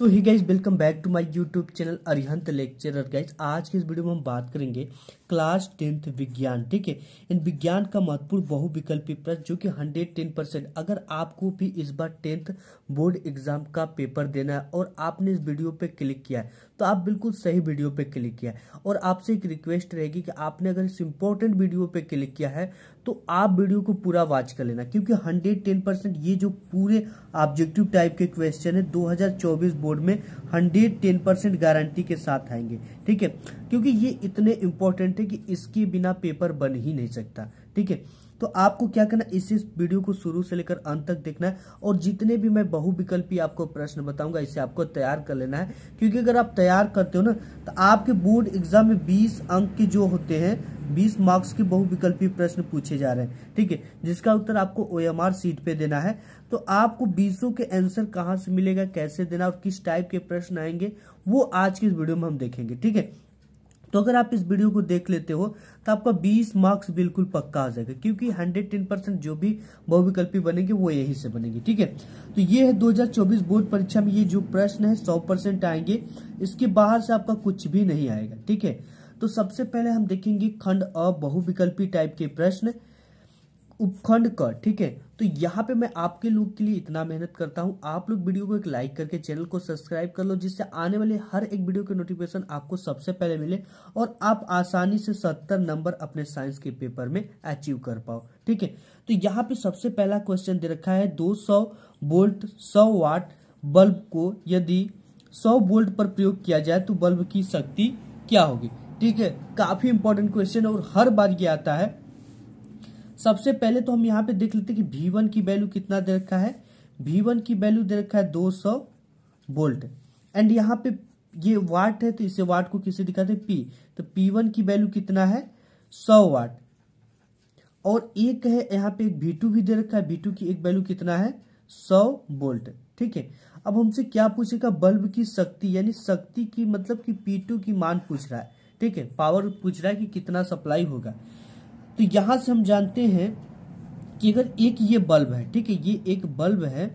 so hi guys welcome back to my YouTube channel Arihant lecturer guys आज के इस video में हम बात करेंगे क्लास टेंथ विज्ञान ठीक है इन विज्ञान का महत्वपूर्ण बहुविकल्पी प्रश्न जो कि हंड्रेड टेन परसेंट अगर आपको भी इस बार टेंथ बोर्ड एग्जाम का पेपर देना है और आपने इस वीडियो पे क्लिक किया है तो आप बिल्कुल सही वीडियो पे क्लिक किया है और आपसे एक रिक्वेस्ट रहेगी कि आपने अगर इस इंपॉर्टेंट वीडियो पे क्लिक किया है तो आप वीडियो को पूरा वॉच कर लेना क्योंकि हंड्रेड टेन परसेंट ये जो पूरे ऑब्जेक्टिव टाइप के क्वेश्चन है 2024 बोर्ड में हंड्रेड टेन परसेंट गारंटी के साथ आएंगे ठीक है क्योंकि ये इतने इंपॉर्टेंट है कि इसके बिना पेपर बन ही नहीं सकता ठीक है तो आपको क्या करना इस इस वीडियो को शुरू से लेकर अंत तक देखना है और जितने भी मैं बहुविकल्पी आपको प्रश्न बताऊंगा इसे आपको तैयार कर लेना है क्योंकि अगर आप तैयार करते हो ना तो आपके बोर्ड एग्जाम में बीस अंक के जो होते हैं 20 मार्क्स के बहुविकल्पी प्रश्न पूछे जा रहे हैं ठीक है जिसका उत्तर आपको आर सीट पे देना है तो आपको बीसों के आंसर कहाँ से मिलेगा कैसे देना और किस टाइप के प्रश्न आएंगे वो आज की इस वीडियो में हम देखेंगे ठीक है तो अगर आप इस वीडियो को देख लेते हो तो आपका 20 मार्क्स बिल्कुल पक्का आ जाएगा क्योंकि 110 परसेंट जो भी बहुविकल्पी बनेंगे वो यही से बनेंगे ठीक है तो ये है 2024 बोर्ड परीक्षा में ये जो प्रश्न है 100 परसेंट आएंगे इसके बाहर से आपका कुछ भी नहीं आएगा ठीक है तो सबसे पहले हम देखेंगे खंड अ बहुविकल्पी टाइप के प्रश्न उपखंड क ठीक है तो यहाँ पे मैं आपके लोग के लिए इतना मेहनत करता हूँ आप लोग वीडियो को एक लाइक करके चैनल को सब्सक्राइब कर लो जिससे आने वाले हर एक वीडियो के नोटिफिकेशन आपको सबसे पहले मिले और आप आसानी से सत्तर नंबर अपने साइंस के पेपर में अचीव कर पाओ ठीक है तो यहाँ पे सबसे पहला क्वेश्चन दे रखा है दो सौ वोल्ट सौ वाट बल्ब को यदि सौ वोल्ट पर प्रयोग किया जाए तो बल्ब की शक्ति क्या होगी ठीक है काफी इंपॉर्टेंट क्वेश्चन और हर बार ये आता है सबसे पहले तो हम यहाँ पे देख लेते हैं कि V1 की वैल्यू कितना दे रखा है V1 की वैल्यू दे रखा है दो सौ वोल्ट एंड यहाँ पे ये वाट है तो इसे वाट को किसे दिखाते हैं पी तो पी वन की वैल्यू कितना है सौ वाट और एक है यहाँ पे एक टू भी दे रखा है V2 टू की एक वैल्यू कितना है सौ बोल्ट ठीक है अब हमसे क्या पूछेगा बल्ब की शक्ति यानी शक्ति की मतलब कि पी की मान पूछ रहा है ठीक है पावर पूछ रहा है कि कितना सप्लाई होगा तो यहां से हम जानते हैं कि अगर एक ये बल्ब है ठीक है ये एक बल्ब है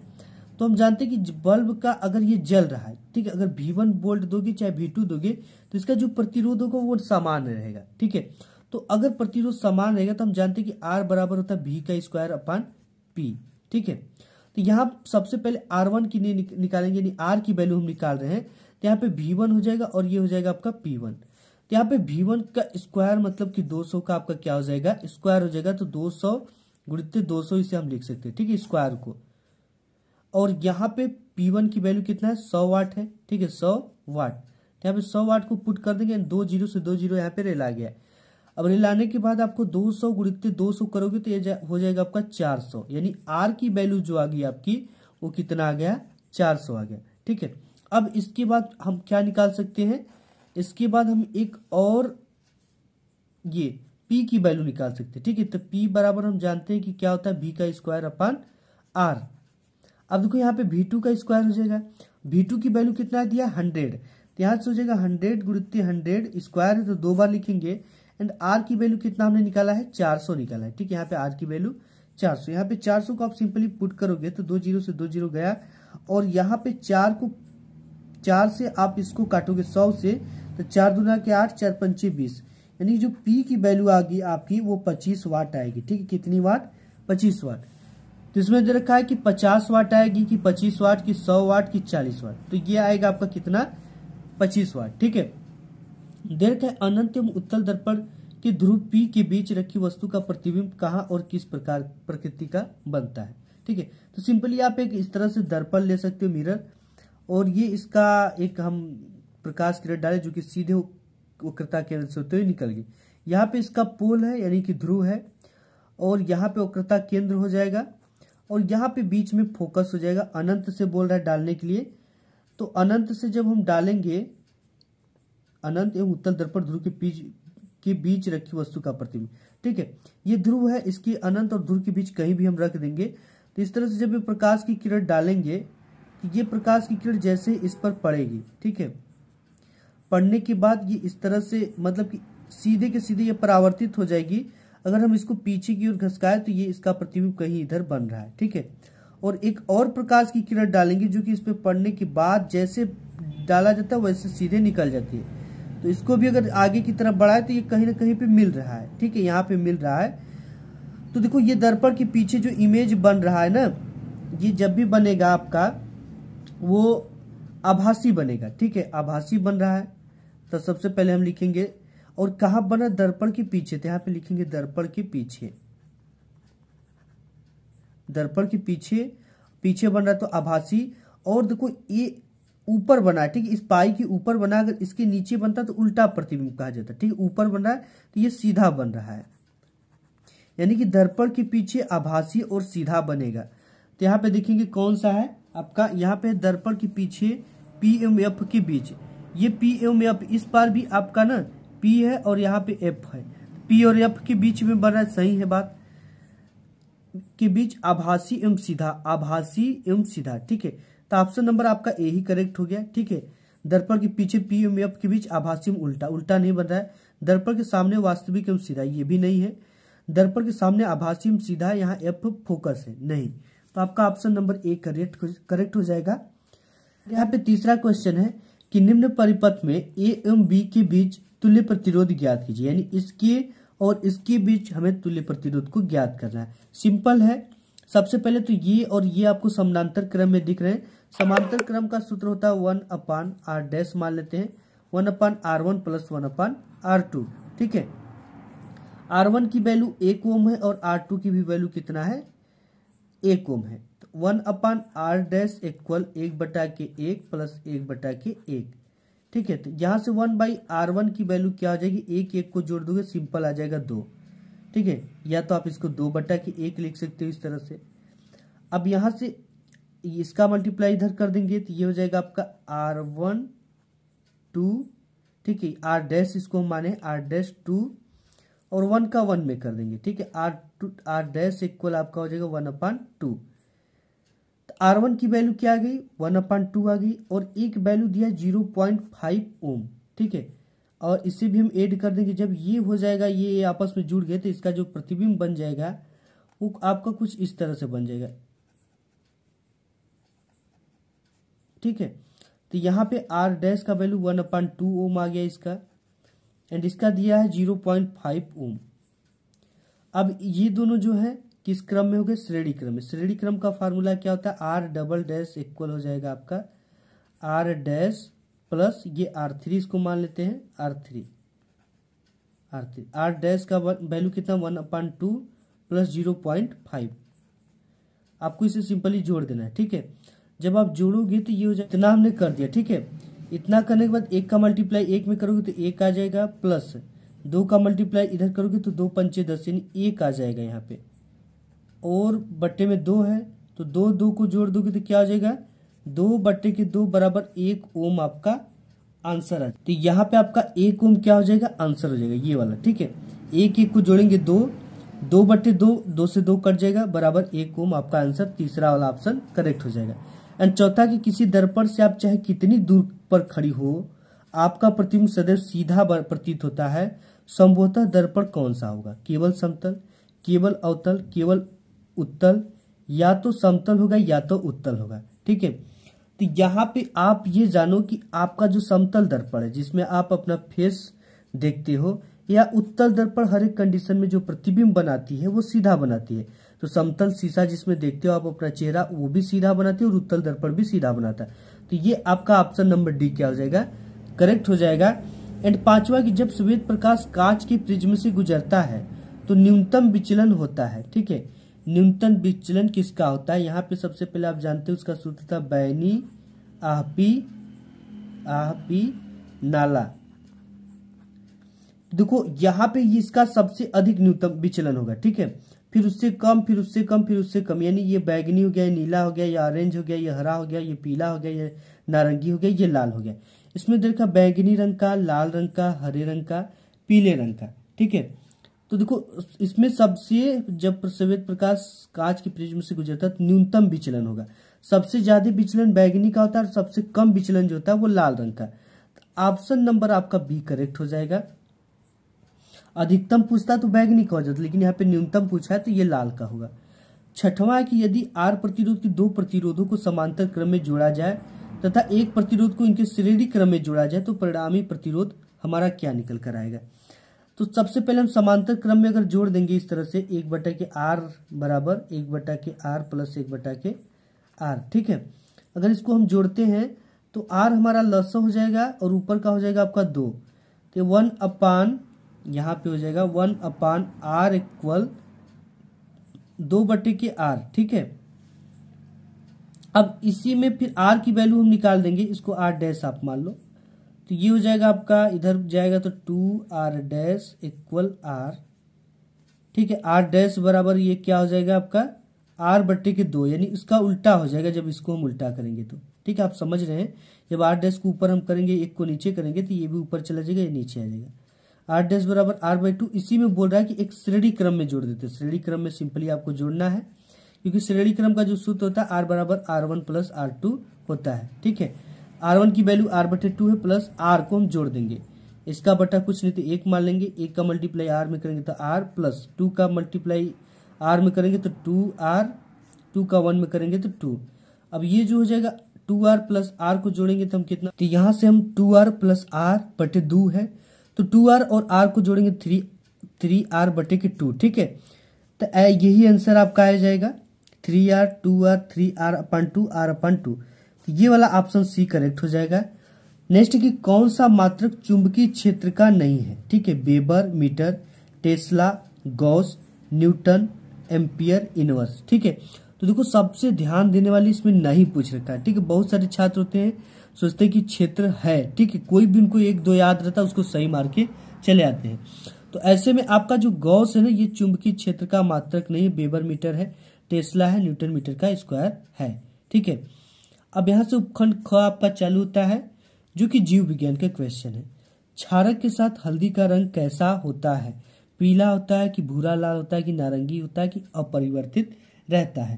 तो हम जानते हैं कि बल्ब का अगर ये जल रहा है ठीक है अगर भी वन वोल्ट दोगे चाहे भी टू दोगे तो इसका जो प्रतिरोध होगा वो समान रहेगा ठीक है तो अगर प्रतिरोध समान रहेगा तो हम जानते हैं कि आर बराबर होता है भी का स्क्वायर अपान पी ठीक है तो यहाँ सबसे पहले आर वन की निकालेंगे यानी आर की वैल्यू हम निकाल रहे हैं तो यहाँ पे भी वन हो जाएगा और ये हो जाएगा आपका पी वन तो यहाँ पे वी वन का स्क्वायर मतलब कि 200 का आपका क्या हो जाएगा स्क्वायर हो जाएगा तो 200 सौ गुणित दो इसे हम लिख सकते हैं ठीक है स्क्वायर को और यहाँ पे पी वन की वैल्यू कितना है सौ वाट है ठीक है सौ वाट तो यहाँ पे सौ वाट को पुट कर देंगे दो जीरो से दो जीरो यहाँ पे रेल आ गया अब रेल आने के बाद आपको दो सौ गुणित दो सौ करोगे तो ये जा, हो जाएगा आपका चार सौ यानी आर की वैल्यू जो आ गई आपकी वो कितना आ गया चार सौ आ गया ठीक है अब इसके बाद हम क्या निकाल सकते हैं इसके बाद हम एक और ये पी की वैल्यू निकाल सकते हैं ठीक है तो पी बराबर हम जानते हैं कि क्या होता है वी का स्क्वायर अपान आर अब देखो यहाँ पे वी टू का स्क्वायर हो जाएगा वी टू की वैल्यू कितना दिया हंड्रेड तो यहाँ से हो जाएगा हंड्रेड गुणती हंड्रेड स्क्वायर है तो दो बार लिखेंगे एंड आर की वैल्यू कितना हमने निकाला है चार सौ निकाला है ठीक है यहाँ पे आर की वैल्यू चार सौ यहाँ पे चार सौ को आप सिंपली पुट करोगे तो दो जीरो से दो जीरो गया और यहाँ पे चार को चार से आप इसको काटोगे सौ से तो चार दुना के आठ चार पंचे बीस यानी जो पी की वैल्यू आ गई आपकी वो पच्चीस वाट आएगी ठीक है कितनी वाट पच्चीस वाट तो इसमें दे रखा है कि पचास वाट आएगी कि पच्चीस वाट की सौ वाट की चालीस वाट तो ये आएगा आपका कितना पच्चीस वाट ठीक है दे रखा है अनंत एवं उत्तल दर्पण के ध्रुव पी के बीच रखी वस्तु का प्रतिबिंब कहाँ और किस प्रकार प्रकृति का बनता है ठीक है तो सिंपली आप एक इस तरह से दर्पण ले सकते हो मिरर और ये इसका एक हम प्रकाश किरण डाले जो कि सीधे वक्रता केंद्र से होते हुए निकल यहाँ पे इसका पोल है यानी कि ध्रुव है और यहाँ पे उक्रता केंद्र हो जाएगा और यहाँ पे बीच में फोकस हो जाएगा अनंत से बोल रहा है डालने के लिए तो अनंत से जब हम डालेंगे अनंत एवं उत्तल दर्पण ध्रुव के बीच के बीच रखी वस्तु का प्रतिबिंब ठीक है ये ध्रुव है इसकी अनंत और ध्रुव के बीच कहीं भी हम रख देंगे तो इस तरह से जब ये प्रकाश की किरण डालेंगे ये प्रकाश की किरण जैसे इस पर पड़ेगी ठीक है पढ़ने के बाद ये इस तरह से मतलब कि सीधे के सीधे ये परावर्तित हो जाएगी अगर हम इसको पीछे की ओर घसकाए तो ये इसका प्रतिबिंब कहीं इधर बन रहा है ठीक है और एक और प्रकाश की किरण डालेंगे जो कि इस पर पढ़ने के बाद जैसे डाला जाता है वैसे सीधे निकल जाती है तो इसको भी अगर आगे की तरफ बढ़ाए तो ये कहीं ना कहीं पे मिल रहा है ठीक है यहाँ पे मिल रहा है तो देखो ये दर्पण के पीछे जो इमेज बन रहा है ना ये जब भी बनेगा आपका वो आभासी बनेगा ठीक है आभासी बन रहा है तो सबसे पहले हम लिखेंगे और कहा बना दर्पण के पीछे तो यहाँ पे लिखेंगे दर्पण के पीछे दर्पण के पीछे पीछे बन रहा है तो आभासी और देखो ये ऊपर बना है ठीक इस पाई के ऊपर बना अगर इसके नीचे बनता तो उल्टा प्रतिबिंब कहा जाता है ठीक ऊपर बन रहा है तो ये सीधा बन रहा है यानी कि दर्पण के पीछे आभासी और सीधा बनेगा तो यहाँ पे देखेंगे कौन सा है आपका यहाँ पे दर्पण के पीछे पी एम एफ के बीच ये पी एवं एफ इस पार भी आपका ना पी है और यहाँ पे एफ है पी और एफ के बीच में बना सही है बात के बीच आभासी एवं सीधा आभासी एवं सीधा ठीक है तो ऑप्शन नंबर आपका ए ही करेक्ट हो गया ठीक है दर्पण के पीछे पी एवं एफ के बीच आभासी एवं उल्टा उल्टा नहीं बन रहा है दर्पण के सामने वास्तविक एवं सीधा ये भी नहीं है दर्पण के सामने आभासी एवं सीधा यहाँ एफ फोकस है नहीं तो आपका option number A correct correct हो जाएगा यहाँ पे तीसरा क्वेश्चन है कि निम्न परिपथ में ए एवं बी के बीच तुल्य प्रतिरोध ज्ञात कीजिए यानी इसके और इसके बीच हमें तुल्य प्रतिरोध को ज्ञात करना है सिंपल है सबसे पहले तो ये और ये आपको समानांतर क्रम में दिख रहे हैं समांतर क्रम का सूत्र होता है वन अपान आर डैश मान लेते हैं one upon R one plus one upon R two ठीक है आर वन की वैल्यू एक ओम है और आर टू की भी वैल्यू कितना है एक ओम है one upon R dash equal एक बटा के एक प्लस एक बटा के एक ठीक है तो यहाँ से वन बाई आर वन की वैल्यू क्या हो जाएगी एक एक को जोड़ दोगे सिंपल आ जाएगा दो ठीक है या तो आप इसको दो बटा के एक लिख सकते हो इस तरह से अब यहाँ से इसका मल्टीप्लाई इधर कर देंगे तो ये हो जाएगा आपका आर वन टू ठीक है आर डैश इसको हम माने आर डैश टू और वन का वन में कर देंगे ठीक है R two R dash equal आपका हो जाएगा one upon two R one की वैल्यू क्या आ गई वन अपॉन टू आ गई और एक वैल्यू दिया जीरो पॉइंट फाइव ओम ठीक है और इसे भी हम ऐड कर देंगे जब ये हो जाएगा ये आपस में जुड़ गए तो इसका जो प्रतिबिंब बन जाएगा वो आपका कुछ इस तरह से बन जाएगा ठीक है तो यहाँ पे आर डैश का value one upon two ohm आ गया इसका एंड इसका दिया है जीरो पॉइंट फाइव ओम अब ये दोनों जो है किस क्रम में हो गए श्रेणी क्रम में श्रेणी क्रम का फार्मूला क्या होता है आर डबल डैश इक्वल हो जाएगा आपका आर डैश प्लस ये आर थ्री इसको मान लेते हैं R three R three R dash का वैल्यू कितना one upon two plus zero point five आपको इसे सिंपली जोड़ देना है ठीक है जब आप जोड़ोगे तो ये हो जाए इतना हमने कर दिया ठीक है इतना करने के बाद एक का मल्टीप्लाई एक में करोगे तो एक आ जाएगा प्लस दो का मल्टीप्लाई इधर करोगे तो दो पंचे दस यानी एक आ जाएगा यहाँ पे और बट्टे में दो है तो दो दो को जोड़ दोगे तो क्या हो जाएगा दो बट्टे के दो बराबर एक ओम आपका आंसर है तो यहाँ पे आपका एक ओम क्या हो जाएगा आंसर हो जाएगा ये वाला ठीक है एक एक को जोड़ेंगे दो दो बट्टे दो दो से दो कट जाएगा बराबर एक ओम आपका आंसर तीसरा वाला ऑप्शन करेक्ट हो जाएगा एंड चौथा कि किसी दर्पण से आप चाहे कितनी दूर पर खड़ी हो आपका प्रतिबिंब सदैव सीधा प्रतीत होता है संभवतः दर्पण कौन सा होगा केवल समतल केवल अवतल केवल उत्तल या तो समतल होगा या तो उत्तल होगा ठीक है तो यहाँ पे आप ये जानो कि आपका जो समतल दर्पण है जिसमें आप अपना फेस देखते हो या उत्तल दर्पण हर एक कंडीशन में जो प्रतिबिंब बनाती है वो सीधा बनाती है तो समतल सीसा जिसमें देखते हो आप अपना चेहरा वो भी सीधा बनाती है और उत्तल दर्पण भी सीधा बनाता है तो ये आपका ऑप्शन नंबर डी क्या हो जाएगा करेक्ट हो जाएगा एंड पांचवा कि जब सफेद प्रकाश कांच के प्रिज्म से गुजरता है तो न्यूनतम विचलन होता है ठीक है न्यूनतम विचलन किसका होता है यहाँ पे सबसे पहले आप जानते हो उसका सूत्र था बैनी आहपी आहपी नाला देखो यहाँ पे इसका सबसे अधिक न्यूनतम विचलन होगा ठीक है फिर उससे कम फिर उससे कम फिर उससे कम यानी ये बैगनी हो गया ये नीला हो गया ये ऑरेंज हो गया ये हरा हो गया ये पीला हो गया ये नारंगी हो गया ये लाल हो गया इसमें देखा बैगनी रंग का लाल रंग का हरे रंग का पीले रंग का ठीक है तो देखो इसमें सबसे जब श्वेत प्रकाश कांच के प्रिज्म से गुजरता है तो न्यूनतम विचलन होगा सबसे ज्यादा विचलन बैगनी का होता है और सबसे कम विचलन जो होता है वो लाल रंग का ऑप्शन नंबर आपका बी करेक्ट हो जाएगा अधिकतम पूछता तो बैगनी का हो जाता लेकिन यहाँ पे न्यूनतम पूछा है तो ये लाल का होगा छठवां है कि यदि आर प्रतिरोध के दो प्रतिरोधों को समांतर क्रम में जोड़ा जाए तथा एक प्रतिरोध को इनके श्रेणी क्रम में जोड़ा जाए तो परिणामी प्रतिरोध हमारा क्या निकल कर आएगा तो सबसे पहले हम समांतर क्रम में अगर जोड़ देंगे इस तरह से एक बटा के आर बराबर एक बटा के आर प्लस एक बटा के आर ठीक है अगर इसको हम जोड़ते हैं तो आर हमारा लस हो जाएगा और ऊपर का हो जाएगा आपका दो तो वन अपान यहाँ पे हो जाएगा वन अपान आर इक्वल दो बटे के आर ठीक है अब इसी में फिर आर की वैल्यू हम निकाल देंगे इसको आर डैश आप मान लो तो ये हो जाएगा आपका इधर जाएगा तो two R dash equal R ठीक है आर डैश बराबर ये क्या हो जाएगा आपका आर बट्टे के दो यानी इसका उल्टा हो जाएगा जब इसको हम उल्टा करेंगे तो ठीक है आप समझ रहे हैं जब आर डैश को ऊपर हम करेंगे एक को नीचे करेंगे तो ये भी ऊपर चला जाएगा ये नीचे आ जाएगा आर डैश बराबर आर बाई टू इसी में बोल रहा है कि एक श्रेणी क्रम में जोड़ देते हैं श्रेणी क्रम में सिंपली आपको जोड़ना है क्योंकि श्रेणी क्रम का जो सूत्र होता है आर बराबर R one plus R two होता है ठीक है आर वन की वैल्यू आर बटे टू है प्लस आर को हम जोड़ देंगे इसका बटा कुछ नहीं तो एक मान लेंगे एक का मल्टीप्लाई आर में करेंगे तो आर प्लस टू का मल्टीप्लाई आर में करेंगे तो टू आर टू का वन में करेंगे तो टू अब ये जो हो जाएगा टू आर प्लस आर को जोड़ेंगे तो हम कितना तो यहाँ से हम टू आर प्लस आर बटे दो है तो टू आर और आर को जोड़ेंगे थ्री थ्री आर बटे के टू ठीक है तो यही आंसर आपका आ जाएगा three R two R three R upon two R upon two तो ये वाला ऑप्शन सी करेक्ट हो जाएगा नेक्स्ट की कौन सा मात्रक चुंबकीय क्षेत्र का नहीं है ठीक है weber metre tesla gauss newton ampere inverse ठीक है तो देखो सबसे ध्यान देने वाली इसमें नहीं पूछ रखा है ठीक है बहुत सारे छात्र होते हैं सोचते हैं कि क्षेत्र है ठीक है कोई भी उनको एक दो याद रहता है उसको सही मार के चले आते हैं तो ऐसे में आपका जो गॉस है ना ये चुंबकीय क्षेत्र का मात्रक नहीं बेबर मीटर है टेस्ला है न्यूटन मीटर का स्क्वायर है ठीक है अब यहाँ से उपखंड ख आपका चालू होता है जो कि जीव विज्ञान का क्वेश्चन है छारक के साथ हल्दी का रंग कैसा होता है पीला होता है कि भूरा लाल होता है कि नारंगी होता है कि अपरिवर्तित रहता है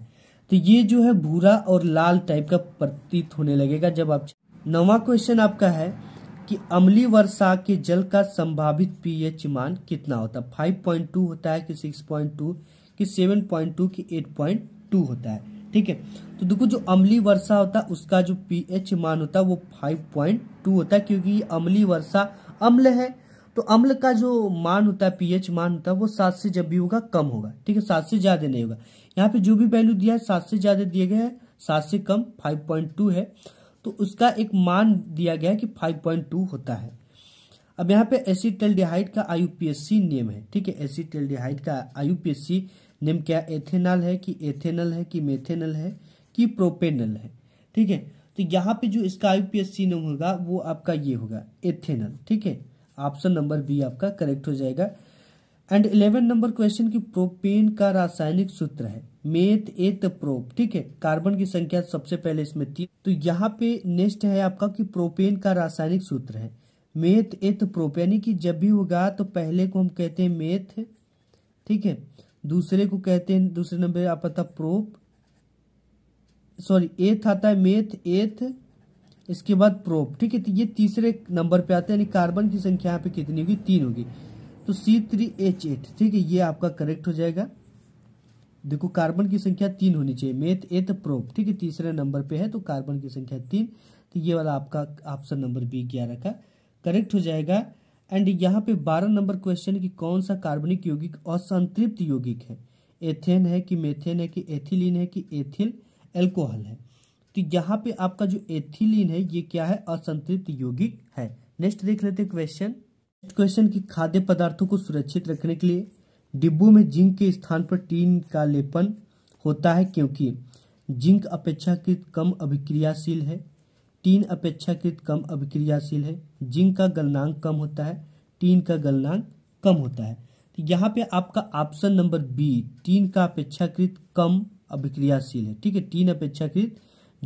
तो ये जो है भूरा और लाल टाइप का प्रतीत होने लगेगा जब आप नवा क्वेश्चन आपका है कि अमली वर्षा के जल का संभावित पीएच मान कितना होता है फाइव पॉइंट टू होता है कि सिक्स पॉइंट टू कि सेवन पॉइंट टू कि एट पॉइंट टू होता है ठीक है तो देखो जो अमली वर्षा होता है उसका जो पीएच मान होता है वो फाइव पॉइंट टू होता है क्योंकि अमली वर्षा अम्ल है तो अम्ल का जो मान होता है पीएच मान होता है वो सात से जब भी होगा कम होगा ठीक है सात से ज्यादा नहीं होगा यहाँ पे जो भी वैल्यू दिया है सात से ज्यादा दिए गए हैं सात से कम फाइव पॉइंट टू है तो उसका एक मान दिया गया है कि फाइव पॉइंट टू होता है अब यहाँ पे एसिटेल डिहाइड का आयुपीएससी नियम है ठीक है एसिटेल डिहाइड का आयुपीएससी निम्न क्या एथेनॉल है कि एथेनल है कि मेथेनल है कि प्रोपेनल है ठीक है तो यहाँ पे जो इसका आईपीएससी नियम होगा वो आपका ये होगा एथेनल ठीक है ऑप्शन नंबर बी आपका करेक्ट हो जाएगा एंड इलेवन नंबर क्वेश्चन की प्रोपेन का रासायनिक सूत्र है मेथ एथ प्रोप ठीक है कार्बन की संख्या सबसे पहले इसमें तीन तो यहाँ पे नेक्स्ट है आपका कि प्रोपेन का रासायनिक सूत्र है मेथ एथ प्रोप यानी कि जब भी होगा तो पहले को हम कहते हैं मेथ ठीक है दूसरे को कहते हैं दूसरे नंबर आप था प्रोप सॉरी एथ आता है मेथ एथ इसके बाद प्रोप ठीक है तो ये तीसरे नंबर पे आते हैं यानी कार्बन की संख्या यहाँ पे कितनी होगी तीन होगी तो सी थ्री एच एट ठीक है ये आपका करेक्ट हो जाएगा देखो कार्बन की संख्या तीन होनी चाहिए मेथ एथ प्रोप ठीक है तीसरे नंबर पे है तो कार्बन की संख्या तीन तो ये वाला आपका ऑप्शन नंबर बी ग्यारह का करेक्ट हो जाएगा एंड यहाँ पे बारह नंबर क्वेश्चन कि कौन सा कार्बनिक यौगिक असंतृप्त यौगिक है एथेन है कि मेथेन है कि एथिलीन है कि एथिल एल्कोहल है तो यहाँ पे आपका जो एथिलीन है ये क्या है असंतृप्त यौगिक है नेक्स्ट देख लेते हैं क्वेश्चन क्वेश्चन की खाद्य पदार्थों को सुरक्षित रखने के लिए डिब्बों में जिंक के स्थान पर टीन का लेपन होता है क्योंकि जिंक अपेक्षाकृत कम अभिक्रियाशील है तीन अपेक्षाकृत कम अभिक्रियाशील है जिंक का गलनांक कम होता है टीन का गलनांक कम होता है तो यहाँ पे आपका ऑप्शन नंबर बी टीन का अपेक्षाकृत कम अभिक्रियाशील है ठीक है टीन अपेक्षाकृत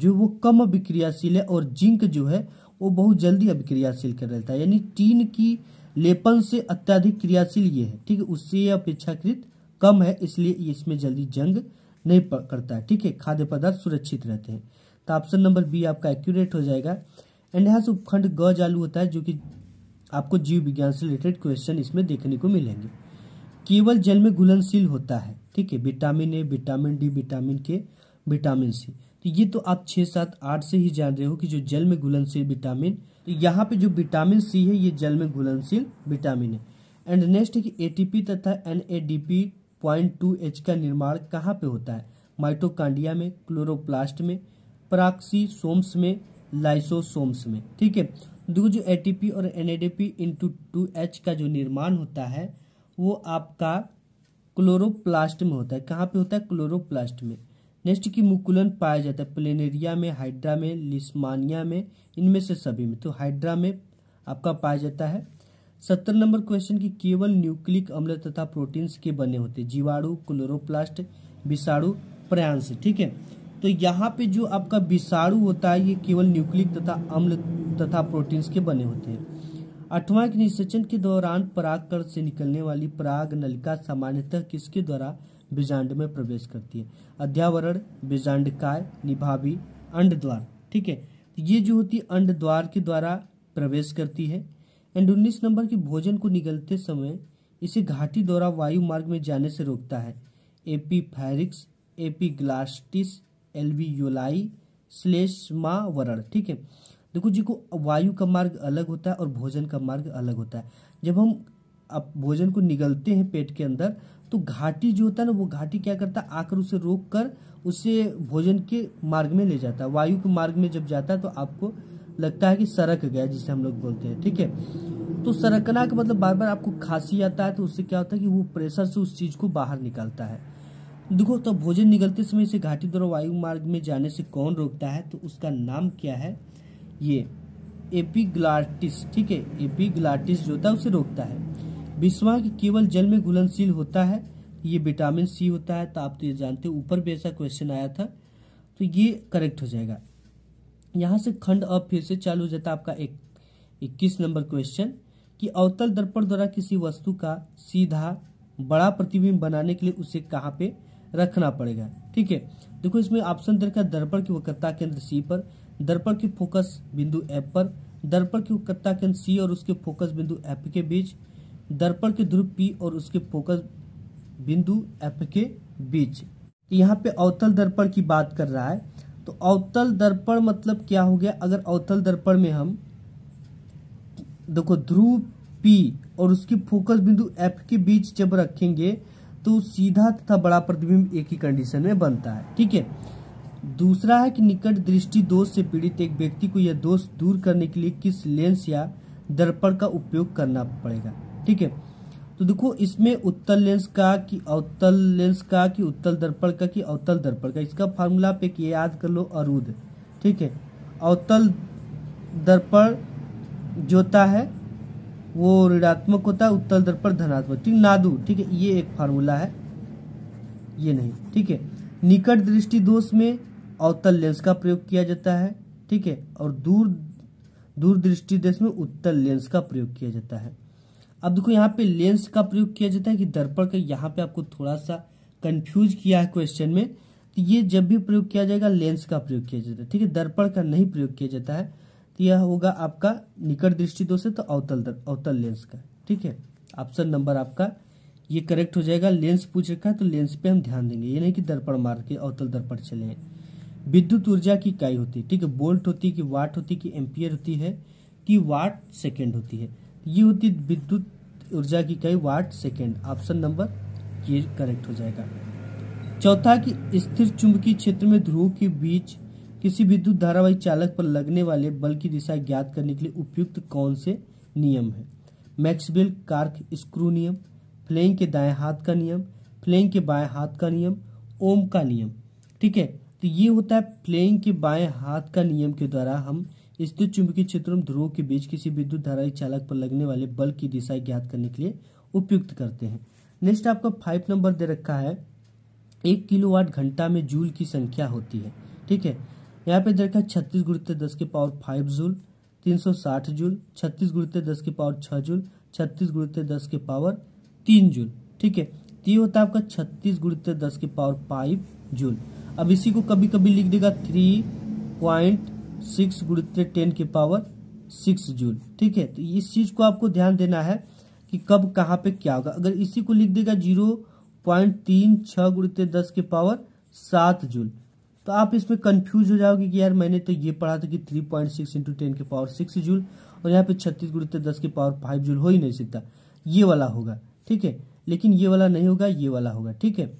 जो वो कम अभिक्रियाशील है और जिंक जो है वो बहुत जल्दी अभिक्रियाशील कर रहता है यानी टीन की लेपन से अत्याधिक क्रियाशील ये है ठीक है उससे ये अपेक्षाकृत कम है इसलिए इसमें जल्दी जंग नहीं करता है ठीक है खाद्य पदार्थ सुरक्षित रहते हैं तो ऑप्शन नंबर बी आपका एक्यूरेट हो जाएगा एंड यहाँ से उपखंड ग जालू होता है जो कि आपको जीव विज्ञान से रिलेटेड क्वेश्चन इसमें देखने को मिलेंगे केवल जल में घुलनशील होता है ठीक है vitamin A vitamin D vitamin K vitamin C तो ये तो आप छः सात आठ से ही जान रहे हो कि जो जल में घुलनशील विटामिन तो यहाँ पे जो विटामिन सी है ये जल में घुलनशील विटामिन है एंड नेक्स्ट है कि ए तथा एनएडीपी पॉइंट टू एच का निर्माण कहाँ पे होता है माइटोकांडिया में क्लोरोप्लास्ट में पराक्सीसोम्स में लाइसोसोम्स में ठीक है दो जो एटीपी और एनएडीपी इंटू टू एच का जो निर्माण होता है वो आपका क्लोरोप्लास्ट में होता है कहाँ पे होता है क्लोरोप्लास्ट में नेक्स्ट की मुकुलन पाया जाता है प्लेनेरिया में हाइड्रा में लिस्मानिया में इनमें से सभी में तो हाइड्रा में आपका पाया जाता है सत्तर नंबर क्वेश्चन की केवल न्यूक्लिक अम्ल तथा प्रोटीन्स के बने होते जीवाणु क्लोरोप्लास्ट विषाणु प्रयांश ठीक है तो यहाँ पे जो आपका विषाणु होता है ये केवल न्यूक्लिक तथा अम्ल तथा प्रोटीन्स के बने होते हैं अठवा के निषेचन के दौरान परागकण से निकलने वाली पराग नलिका सामान्यतः किसके द्वारा बीजांड में प्रवेश करती है अध्यावरण बीजांडकाय निभावी अंड द्वार ठीक है तो ये जो होती है अंड द्वार के द्वारा प्रवेश करती है एंड उन्नीस नंबर की भोजन को निकलते समय इसे घाटी द्वारा वायु मार्ग में जाने से रोकता है एपी फैरिक्स एपी ग्लास्टिस एलवीयोलाई श्लेष्मावरण ठीक है देखो जी को वायु का मार्ग अलग होता है और भोजन का मार्ग अलग होता है जब हम अब भोजन को निगलते हैं पेट के अंदर तो घाटी जो होता है ना वो घाटी क्या करता है आकर उसे रोक कर उसे भोजन के मार्ग में ले जाता है वायु के मार्ग में जब जाता है तो आपको लगता है कि सरक गया जिसे हम लोग बोलते हैं ठीक है तो सरकना का मतलब बार बार आपको खांसी आता है तो उससे क्या होता है कि वो प्रेशर से उस चीज़ को बाहर निकालता है देखो तो भोजन निकलते समय इसे घाटी द्वारा वायु मार्ग में जाने से कौन रोकता है तो उसका नाम क्या है ये एपिग्लाटिस ठीक है एपिग्लाटिस जो होता है उसे रोकता है विस्वाक केवल जल में घुलनशील होता है ये विटामिन सी होता है तो आप तो ये जानते हो ऊपर भी ऐसा क्वेश्चन आया था तो ये करेक्ट हो जाएगा यहाँ से खंड अब फिर से चालू हो जाता आपका एक इक्कीस नंबर क्वेश्चन कि अवतल दर्पण द्वारा किसी वस्तु का सीधा बड़ा प्रतिबिंब बनाने के लिए उसे कहाँ पे रखना पड़ेगा ठीक है देखो इसमें ऑप्शन दे रखा दर्पण की वक्रता केंद्र सी पर दर्पण की फोकस बिंदु एफ पर दर्पण की वक्रता केंद्र सी और उसके फोकस बिंदु एफ के बीच दर्पण के ध्रुव पी और उसके फोकस बिंदु एफ के बीच यहाँ पे अवतल दर्पण की बात कर रहा है तो अवतल दर्पण मतलब क्या हो गया अगर अवतल दर्पण में हम देखो ध्रुव पी और उसकी फोकस बिंदु एफ के बीच जब रखेंगे तो सीधा तथा बड़ा प्रतिबिंब एक ही कंडीशन में बनता है ठीक है दूसरा है कि निकट दृष्टि दोष से पीड़ित एक व्यक्ति को यह दोष दूर करने के लिए किस लेंस या दर्पण का उपयोग करना पड़ेगा ठीक है तो देखो इसमें उत्तल लेंस का कि अवतल लेंस का कि उत्तल दर्पण का कि अवतल दर्पण का इसका फार्मूला आप एक याद कर लो अरूद ठीक है अवतल दर्पण जोता है वो ऋणात्मक होता है उत्तल दर्पण धनात्मक ठीक नादू ठीक है ये एक फार्मूला है ये नहीं ठीक है निकट दृष्टि दोष में अवतल लेंस का प्रयोग किया जाता है ठीक है और दूर दूर दृष्टि देश में उत्तल लेंस का प्रयोग किया जाता है अब देखो यहाँ पे लेंस का प्रयोग किया जाता है कि दर्पण का यहाँ पे आपको थोड़ा सा कंफ्यूज किया है क्वेश्चन में तो ये जब भी प्रयोग किया जाएगा लेंस का प्रयोग किया जाता है ठीक है दर्पण का नहीं प्रयोग किया जाता है तो यह होगा आपका निकट दृष्टि दोष है तो अवतल अवतल लेंस का ठीक है ऑप्शन नंबर आपका ये करेक्ट हो जाएगा लेंस पूछ रखा है तो लेंस पे हम ध्यान देंगे ये नहीं कि दर्पण मार के अवतल दर्पण चले विद्युत ऊर्जा की इकाई होती है ठीक है बोल्ट होती है कि वाट होती है कि एम्पियर होती है कि वाट सेकेंड होती है ये होती है विद्युत ऊर्जा की इकाई वाट सेकेंड ऑप्शन नंबर ये करेक्ट हो जाएगा चौथा कि स्थिर चुंबकीय क्षेत्र में ध्रुव के बीच किसी विद्युत धारावाहिक चालक पर लगने वाले बल की दिशा ज्ञात करने के लिए उपयुक्त कौन से नियम है मैक्सवेल कार्क स्क्रू नियम फ्लेंग के दाएं हाथ का नियम फ्लेंग के बाएं हाथ का नियम ओम का नियम ठीक है तो ये होता है फ्लेंग के बाएं हाथ का नियम के द्वारा हम स्थित चुंबकीय क्षेत्र में ध्रुवों के बीच किसी विद्युत धारावाहिक चालक पर लगने वाले बल की दिशा ज्ञात करने के लिए उपयुक्त करते हैं नेक्स्ट आपका फाइव नंबर दे रखा है एक किलोवाट घंटा में जूल की संख्या होती है ठीक है यहाँ पे देखा छत्तीस गुड़ते दस के पावर फाइव जूल तीन सौ साठ जूल छत्तीस गुड़ते दस के पावर छह जूल छत्तीस गुड़ते दस के पावर तीन जूल ठीक है तो ये होता है आपका छत्तीस गुड़ते दस के पावर फाइव जूल अब इसी को कभी कभी लिख देगा थ्री पॉइंट सिक्स गुड़ते टेन के पावर सिक्स जूल ठीक है तो इस चीज़ को आपको ध्यान देना है कि कब कहाँ पे क्या होगा अगर इसी को लिख देगा जीरो पॉइंट तीन छः गुड़ते दस के पावर सात जूल तो आप इसमें कंफ्यूज हो जाओगे कि यार मैंने तो ये पढ़ा था कि three point six into ten के पावर सिक्स जूल और यहाँ पे छत्तीस गुड़ते दस के पावर फाइव जूल हो ही नहीं सकता ये वाला होगा ठीक है लेकिन ये वाला नहीं होगा ये वाला होगा ठीक है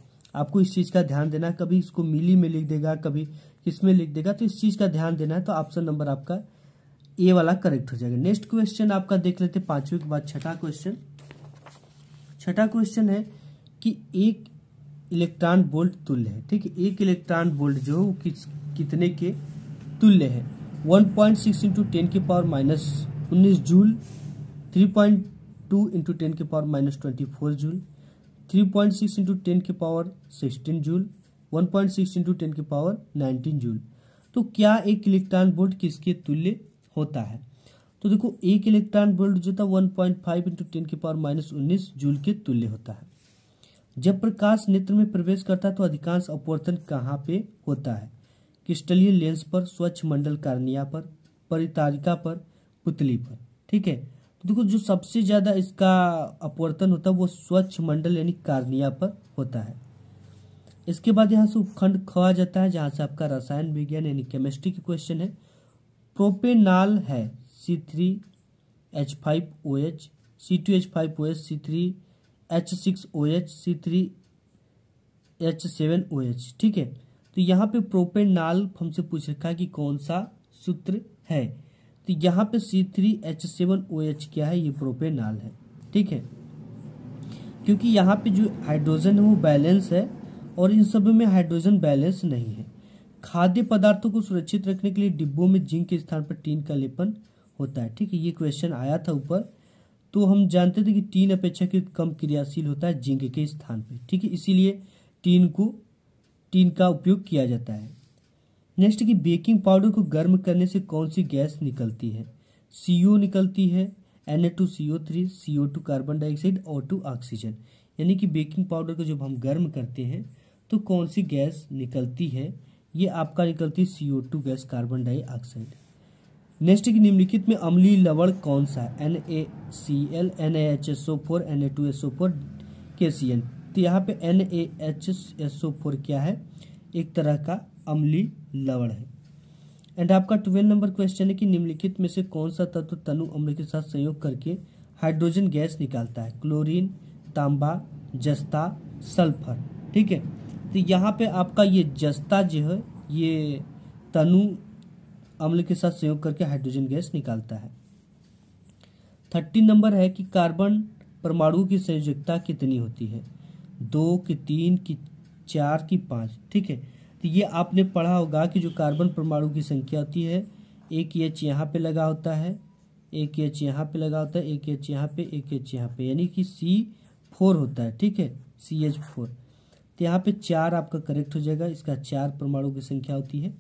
आपको इस चीज़ का ध्यान देना कभी इसको मिली में लिख देगा कभी किस में लिख देगा तो इस चीज़ का ध्यान देना है तो ऑप्शन नंबर आपका ए वाला करेक्ट हो जाएगा नेक्स्ट क्वेश्चन आपका देख लेते पांचवी के बाद छठा क्वेश्चन छठा क्वेश्चन है कि एक इलेक्ट्रॉन बोल्ट तुल्य है ठीक है एक इलेक्ट्रॉन बोल्ट जो है वो किस कितने के तुल्य है 1.6 पॉइंट सिक्स इंटू टेन के पावर माइनस उन्नीस joule 3.2 point two into ten के power minus twenty four joule three point six into ten के power sixteen joule 1.6 point six into ten के पावर नाइनटीन जूल तो क्या एक electron volt किसके तुल्य होता है तो देखो एक इलेक्ट्रॉन बोल्ट जो था one point five into ten के पावर माइनस उन्नीस जूल के तुल्य होता है जब प्रकाश नेत्र में प्रवेश करता है तो अधिकांश अपवर्तन कहाँ पे होता है क्रिस्टलीय लेंस पर स्वच्छ मंडल कारनिया पर परितारिका पर पुतली पर ठीक है तो देखो जो सबसे ज़्यादा इसका अपवर्तन होता है वो स्वच्छ मंडल यानी कारनिया पर होता है इसके बाद यहाँ से उपखंड खोआ जाता है जहाँ से आपका रसायन विज्ञान यानी केमिस्ट्री की क्वेश्चन है प्रोपेनाल है C three H five O H C two H five O H C three H six O H C three H seven O H ठीक है तो यहाँ पे नाल हमसे पूछ रखा है कि कौन सा सूत्र है तो यहाँ पे C three H seven O H क्या है ये नाल है ठीक है क्योंकि यहाँ पे जो हाइड्रोजन है वो बैलेंस है और इन सब में हाइड्रोजन बैलेंस नहीं है खाद्य पदार्थों को सुरक्षित रखने के लिए डिब्बों में जिंक के स्थान पर टीन का लेपन होता है ठीक है ये क्वेश्चन आया था ऊपर तो हम जानते थे कि टीन अपेक्षाकृत कम क्रियाशील होता है जिंक के स्थान पर ठीक है इसीलिए टीन को टीन का उपयोग किया जाता है नेक्स्ट कि बेकिंग पाउडर को गर्म करने से कौन सी गैस निकलती है सी निकलती है N A two C O three C O two carbon dioxide और टू ऑक्सीजन यानी कि बेकिंग पाउडर को जब हम गर्म करते हैं तो कौन सी गैस निकलती है ये आपका निकलती है C O two gas carbon dioxide next की निम्नलिखित में अम्ली लवण कौन सा है N A C L N A H S O four N A two S O four K C N तो यहाँ पे N A H S O four क्या है एक तरह का अमली लवण है एंड आपका ट्वेल्व नंबर क्वेश्चन है कि निम्नलिखित में से कौन सा तत्व तनु अम्ल के साथ संयोग करके हाइड्रोजन गैस निकालता है क्लोरीन तांबा जस्ता सल्फर ठीक है तो यहाँ पे आपका ये जस्ता जो है ये तनु अम्ल के साथ संयोग करके हाइड्रोजन गैस निकालता है थर्टीन नंबर है कि कार्बन परमाणु की संयोजकता कितनी होती है दो की तीन की चार की पाँच ठीक है तो ये आपने पढ़ा होगा कि जो कार्बन परमाणु की संख्या होती है एक एच यहाँ पे लगा होता है एक एच यहाँ पे लगा होता है एक एच यहाँ पे एक एच यहाँ पे यानी कि सी फोर होता है ठीक है सी एच फोर तो यहाँ पे चार आपका करेक्ट हो जाएगा इसका चार परमाणु की संख्या होती है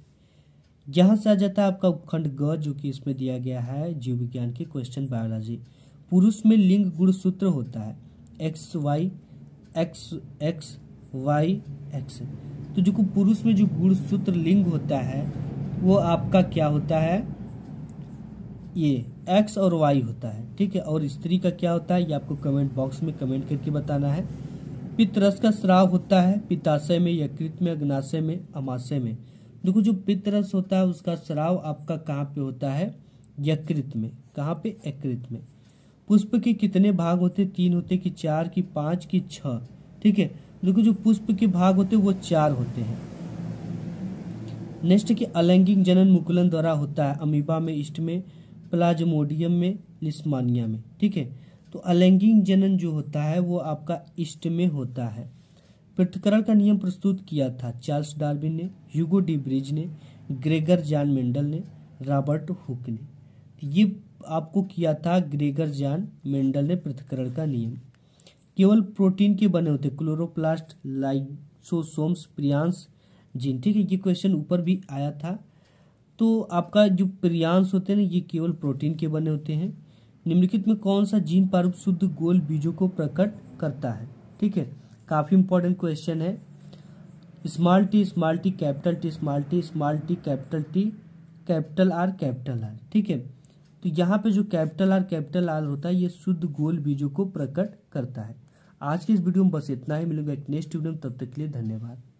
यहाँ से आ जाता है आपका उपखंड ग जो कि इसमें दिया गया है जीव विज्ञान के क्वेश्चन बायोलॉजी पुरुष में लिंग गुणसूत्र होता है X Y X X Y X तो जो पुरुष में जो गुणसूत्र लिंग होता है वो आपका क्या होता है ये एक्स और वाई होता है ठीक है और स्त्री का क्या होता है ये आपको कमेंट बॉक्स में कमेंट करके बताना है पितरस का श्राव होता है पिताशय में यकृत में अग्नाशय में अमाशय में देखो जो पितरस होता है उसका श्राव आपका कहाँ पे होता है यकृत में कहाँ पे यकृत में पुष्प के कितने भाग होते तीन होते कि चार की पांच की छह ठीक है देखो जो पुष्प के भाग होते वो चार होते हैं नेक्स्ट की अलैंगिक जनन मुकुलन द्वारा होता है अमीबा में इष्ट में प्लाज्मोडियम में लिस्मानिया में ठीक है तो अलैंगिक जनन जो होता है वो आपका इष्ट में होता है पृथ्थकरण का नियम प्रस्तुत किया था चार्ल्स डार्विन ने ह्यूगो डी ब्रिज ने ग्रेगर जान मेंडल ने रॉबर्ट हुक ने ये आपको किया था ग्रेगर जान मेंडल ने पृथकरण का नियम केवल प्रोटीन के बने होते क्लोरोप्लास्ट लाइसोसोम्स प्रियांश जीन ठीक है ये क्वेश्चन ऊपर भी आया था तो आपका जो प्रियांश होते हैं ना ये केवल प्रोटीन के बने होते हैं निम्नलिखित में कौन सा जीन पारूप शुद्ध गोल बीजों को प्रकट करता है ठीक है काफ़ी इंपॉर्टेंट क्वेश्चन है small T small T capital T small T small T capital T capital R capital R ठीक है तो यहाँ पे जो कैपिटल आर कैपिटल आर होता है ये शुद्ध गोल बीजों को प्रकट करता है आज के इस वीडियो में बस इतना ही मिलूंगा एक नेक्स्ट वीडियो में तब तक के लिए धन्यवाद